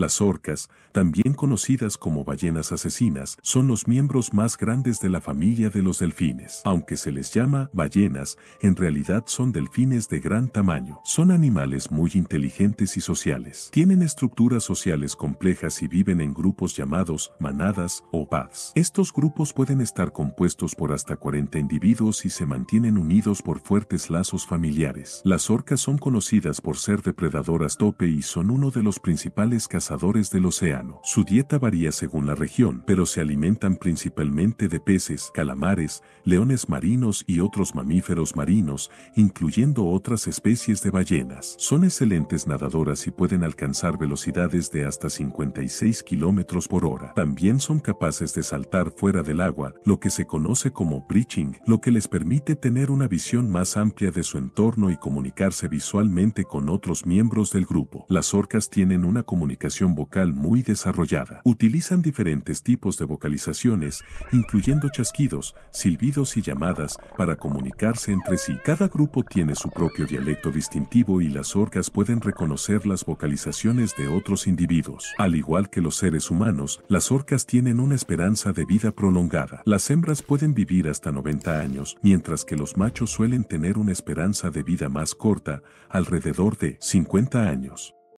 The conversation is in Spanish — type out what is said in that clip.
Las orcas, también conocidas como ballenas asesinas, son los miembros más grandes de la familia de los delfines. Aunque se les llama ballenas, en realidad son delfines de gran tamaño. Son animales muy inteligentes y sociales. Tienen estructuras sociales complejas y viven en grupos llamados manadas o baths. Estos grupos pueden estar compuestos por hasta 40 individuos y se mantienen unidos por fuertes lazos familiares. Las orcas son conocidas por ser depredadoras tope y son uno de los principales cazadores del océano. Su dieta varía según la región, pero se alimentan principalmente de peces, calamares, leones marinos y otros mamíferos marinos, incluyendo otras especies de ballenas. Son excelentes nadadoras y pueden alcanzar velocidades de hasta 56 kilómetros por hora. También son capaces de saltar fuera del agua, lo que se conoce como breaching, lo que les permite tener una visión más amplia de su entorno y comunicarse visualmente con otros miembros del grupo. Las orcas tienen una comunicación vocal muy desarrollada. Utilizan diferentes tipos de vocalizaciones, incluyendo chasquidos, silbidos y llamadas, para comunicarse entre sí. Cada grupo tiene su propio dialecto distintivo y las orcas pueden reconocer las vocalizaciones de otros individuos. Al igual que los seres humanos, las orcas tienen una esperanza de vida prolongada. Las hembras pueden vivir hasta 90 años, mientras que los machos suelen tener una esperanza de vida más corta, alrededor de 50 años.